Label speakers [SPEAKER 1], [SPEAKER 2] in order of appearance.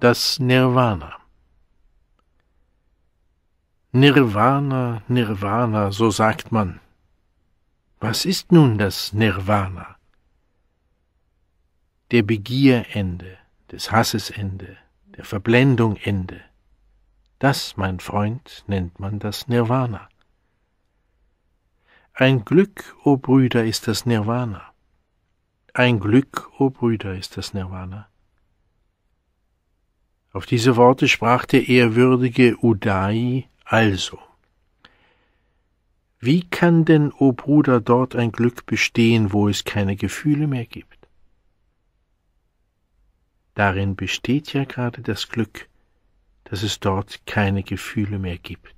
[SPEAKER 1] das Nirvana. Nirvana, Nirvana, so sagt man. Was ist nun das Nirvana? Der Begier Ende, des Hasses Ende, der Verblendung Ende. Das, mein Freund, nennt man das Nirvana. Ein Glück, o oh Brüder, ist das Nirvana. Ein Glück, o oh Brüder, ist das Nirvana. Auf diese Worte sprach der ehrwürdige Udai also. Wie kann denn, o oh Bruder, dort ein Glück bestehen, wo es keine Gefühle mehr gibt? Darin besteht ja gerade das Glück, dass es dort keine Gefühle mehr gibt.